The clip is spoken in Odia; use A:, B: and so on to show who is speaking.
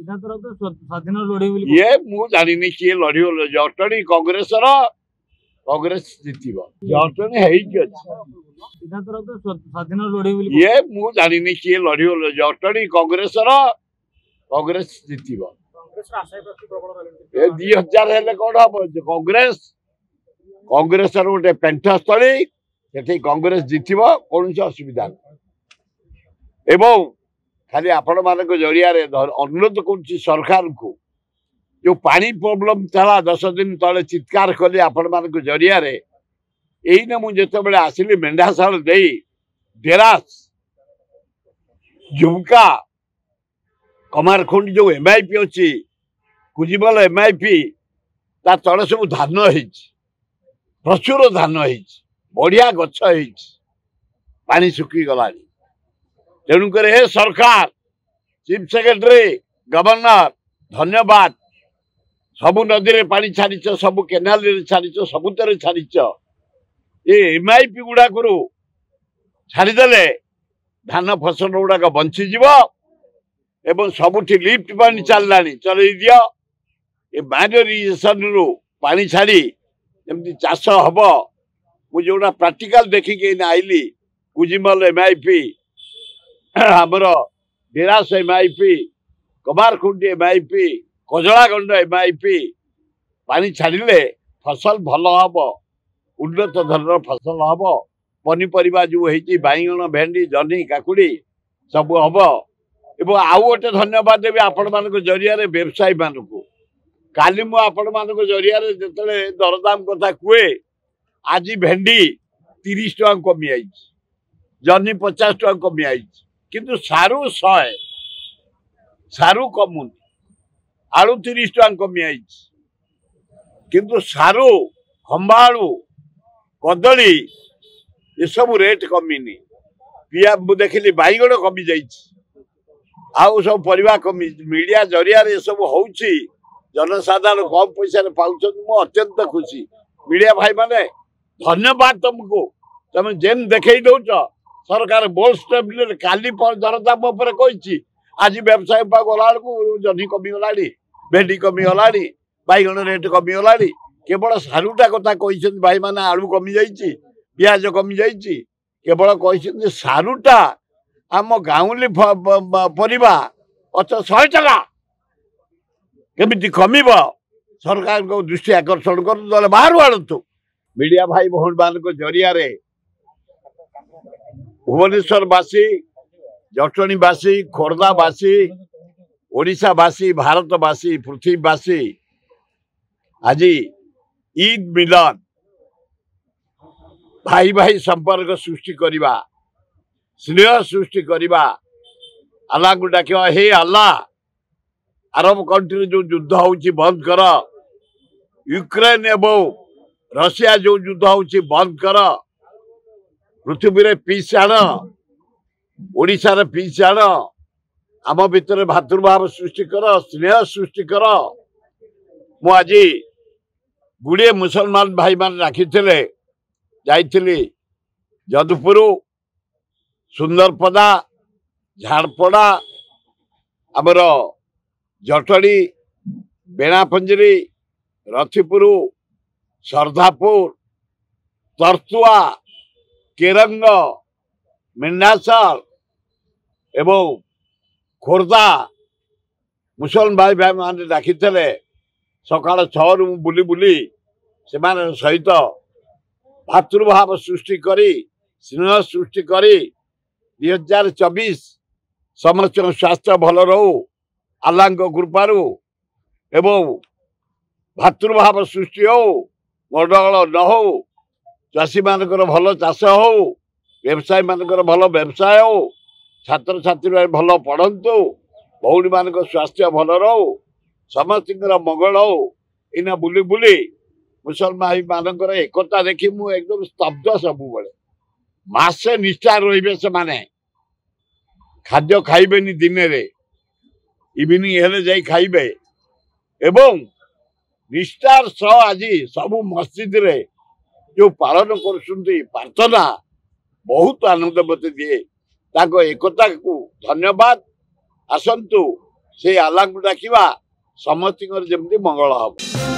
A: ଇଏ ମୁଁ ଜାଣିନି କିଏ ଲଢିବ ଜଟଣୀ କଂଗ୍ରେସର କଂଗ୍ରେସ ଜିତିବ ଜଟଣୀ ହେଇକି ଅଛି ଇଏ ମୁଁ ଜାଣିନି କିଏ ଲଢିବ ଜଟଣୀ କଂଗ୍ରେସର କଂଗ୍ରେସ ଜିତିବ ଏ ଦି ହଜାର ହେଲେ କଣ ହବ କଂଗ୍ରେସ କଂଗ୍ରେସର ଗୋଟେ ପେଣ୍ଠସ୍ଥଳୀ ସେଠି କଂଗ୍ରେସ ଜିତିବ କୌଣସି ଅସୁବିଧା ନାହିଁ ଏବଂ ଖାଲି ଆପଣମାନଙ୍କ ଜରିଆରେ ଅନୁରୋଧ କରୁଛି ସରକାରଙ୍କୁ ଯେଉଁ ପାଣି ପ୍ରୋବ୍ଲେମ୍ ଥିଲା ଦଶ ଦିନ ତଳେ ଚିତ୍କାର କଲି ଆପଣମାନଙ୍କ ଜରିଆରେ ଏଇନା ମୁଁ ଯେତେବେଳେ ଆସିଲି ମେଣ୍ଢାଶାଳ ଦେଇ ଡେରାସ ଝୁମକା କମାରଖୁଣ୍ଡ ଯେଉଁ ଏମ୍ଆଇପି ଅଛି କୁଜିବଲ ଏମ୍ଆଇପି ତା ତଳେ ସବୁ ଧାନ ହେଇଛି ପ୍ରଚୁର ଧାନ ହେଇଛି ବଢ଼ିଆ ଗଛ ହେଇଛି ପାଣି ଶୁଖିଗଲାଣି तेणुकरी सरकार चिफ सेक्रेटरी गभर्णर धन्यवाद सबु नदी पानी सबत छ एमआइपि गुड्कु छ धान फसल गुडक बञ्चियो ए सबुठी लिफ्ट छाडी चाहिँ चलैदियोसन पास हवटा प्राक्टिकल देखिक आइलि कुल एमआपि ଆମର ବିରାସ M I P Kumarkhundi M I P Kojalaganda M I P ପାଣି ଛାଡ଼ିଲେ ଫସଲ ଭଲ ହେବ ଉନ୍ନତ ଧରଣର ଫସଲ ହେବ ପନିପରିବା ଯେଉଁ ହେଇଛି ବାଇଗଣ ଭେଣ୍ଡି ଜହ୍ନି କାକୁଡ଼ି ସବୁ ହେବ ଏବଂ ଆଉ ଗୋଟେ ଧନ୍ୟବାଦ ଦେବି ଆପଣମାନଙ୍କ ଜରିଆରେ ବ୍ୟବସାୟୀମାନଙ୍କୁ କାଲି ମୁଁ ଆପଣମାନଙ୍କ ଜରିଆରେ ଯେତେବେଳେ ଦରଦାମ କଥା କୁହେ ଆଜି ଭେଣ୍ଡି ତିରିଶ ଟଙ୍କା କମିଯାଇଛି ଜହ୍ନି ପଚାଶ ଟଙ୍କା କମିଯାଇଛି କିନ୍ତୁ ସାରୁ ଶହେ ସାରୁ କମୁନି ଆଳୁ ତିରିଶ ଟଙ୍କା କମିଯାଇଛି କିନ୍ତୁ ସାରୁ ଖମ୍ବା ଆଳୁ କଦଳୀ ଏସବୁ ରେଟ୍ କମିନି ପିଆ ମୁଁ ଦେଖିଲି ବାଇଗଣ କମିଯାଇଛି ଆଉ ସବୁ ପରିବା କମି ମିଡ଼ିଆ ଜରିଆରେ ଏସବୁ ହେଉଛି ଜନସାଧାରଣ କମ୍ ପଇସାରେ ପାଉଛନ୍ତି ମୁଁ ଅତ୍ୟନ୍ତ ଖୁସି ମିଡ଼ିଆ ଭାଇମାନେ ଧନ୍ୟବାଦ ତମକୁ ତମେ ଯେନ୍ ଦେଖେଇ ଦଉଛ ସରକାର ବୋଲ୍ଡ ଷ୍ଟେପ୍ ନେଲେ କାଲି ଦରଦାମ ଉପରେ କହିଛି ଆଜି ବ୍ୟବସାୟ ପାଖ ଗଲାବେଳକୁ ଜହ୍ନି କମିଗଲାଣି ଭେଣ୍ଡି କମିଗଲାଣି ବାଇଗଣ ରେଟ୍ କମିଗଲାଣି କେବଳ ସାରୁଟା କଥା କହିଛନ୍ତି ଭାଇମାନେ ଆଳୁ କମିଯାଇଛି ପିଆଜ କମିଯାଇଛି କେବଳ କହିଛନ୍ତି ସାରୁଟା ଆମ ଗାଉଁଲି ପରିବା ଅଛ ଶହେ ଟଙ୍କା କେମିତି କମିବ ସରକାରଙ୍କ ଦୃଷ୍ଟି ଆକର୍ଷଣ କରନ୍ତୁ ନହେଲେ ବାହାରୁ ଆଣନ୍ତୁ ମିଡ଼ିଆ ଭାଇ ଭଉଣୀମାନଙ୍କ ଜରିଆରେ ଭୁବନେଶ୍ୱରବାସୀ ଜଟଣୀବାସୀ ଖୋର୍ଦ୍ଧାବାସୀ ଓଡ଼ିଶାବାସୀ ଭାରତବାସୀ ପୃଥିବୀବାସୀ ଆଜି ଇଦ୍ ମିଲନ ଭାଇ ଭାଇ ସମ୍ପର୍କ ସୃଷ୍ଟି କରିବା ସ୍ନେହ ସୃଷ୍ଟି କରିବା ଆଲ୍ଲାଙ୍କୁ ଡାକିବା ହେ ଆଲ୍ଲାହ ଆରବ କଣ୍ଟ୍ରିରେ ଯେଉଁ ଯୁଦ୍ଧ ହେଉଛି ବନ୍ଦ କର ୟୁକ୍ରେନ ଏବଂ ରଷିଆ ଯେଉଁ ଯୁଦ୍ଧ ହେଉଛି ବନ୍ଦ କର ପୃଥିବୀରେ ପିସ୍ ଆଣ ଓଡ଼ିଶାର ପିସ୍ ଆଣ ଆମ ଭିତରେ ଭାତୃଭାବ ସୃଷ୍ଟି କର ସ୍ନେହ ସୃଷ୍ଟି କର ମୁଁ ଆଜି ଗୁଡ଼ିଏ ମୁସଲମାନ ଭାଇମାନେ ଡାକିଥିଲେ ଯାଇଥିଲି ଯଦୁପୁର ସୁନ୍ଦରପଦା ଝାଡ଼ପଡ଼ା ଆମର ଜଟଣୀ ବେଣାପଞ୍ଜରୀ ରଥିପୁର ସରଧାପୁର ତର୍ତୁଆ କେରଙ୍ଗ ମିଣ୍ଡାସର ଏବଂ ଖୋର୍ଦ୍ଧା ମୁସଲ ଭାଇ ଭାଇମାନେ ଡାକିଥିଲେ ସକାଳ ଛଅରୁ ମୁଁ ବୁଲି ବୁଲି ସେମାନଙ୍କ ସହିତ ଭାତୃଭାବ ସୃଷ୍ଟି କରି ସ୍ନେହ ସୃଷ୍ଟି କରି ଦୁଇ ହଜାର ଚବିଶ ସମସ୍ତଙ୍କ ସ୍ୱାସ୍ଥ୍ୟ ଭଲ ରହୁ ଆଲ୍ଲାଙ୍କ କୃପାରୁ ଏବଂ ଭାତୃଭାବ ସୃଷ୍ଟି ହେଉ ଗଣ୍ଡଗୋଳ ନ ହେଉ ଚାଷୀମାନଙ୍କର ଭଲ ଚାଷ ହେଉ ବ୍ୟବସାୟୀମାନଙ୍କର ଭଲ ବ୍ୟବସାୟ ହେଉ ଛାତ୍ରଛାତ୍ରୀମାନେ ଭଲ ପଢ଼ନ୍ତୁ ଭଉଣୀମାନଙ୍କ ସ୍ୱାସ୍ଥ୍ୟ ଭଲ ରହୁ ସମସ୍ତଙ୍କର ମଙ୍ଗଳ ହଉ ଏଇନା ବୁଲି ବୁଲି ମୁସଲମାନମାନଙ୍କର ଏକତା ଦେଖି ମୁଁ ଏକଦମ ସ୍ତବ୍ଧ ସବୁବେଳେ ମାସେ ନିଷ୍ଠା ରହିବେ ସେମାନେ ଖାଦ୍ୟ ଖାଇବେନି ଦିନରେ ଇଭିନିଂ ହେଲେ ଯାଇ ଖାଇବେ ଏବଂ ନିଷ୍ଠାର ସହ ଆଜି ସବୁ ମସଜିଦରେ ଯେଉଁ ପାଳନ କରୁଛନ୍ତି ପ୍ରାର୍ଥନା ବହୁତ ଆନନ୍ଦ ମୋତେ ଦିଏ ତାଙ୍କ ଏକତାକୁ ଧନ୍ୟବାଦ ଆସନ୍ତୁ ସେ ଆଲ୍ଲାଙ୍କୁ ଡାକିବା ସମସ୍ତଙ୍କର ଯେମିତି ମଙ୍ଗଳ ହେବ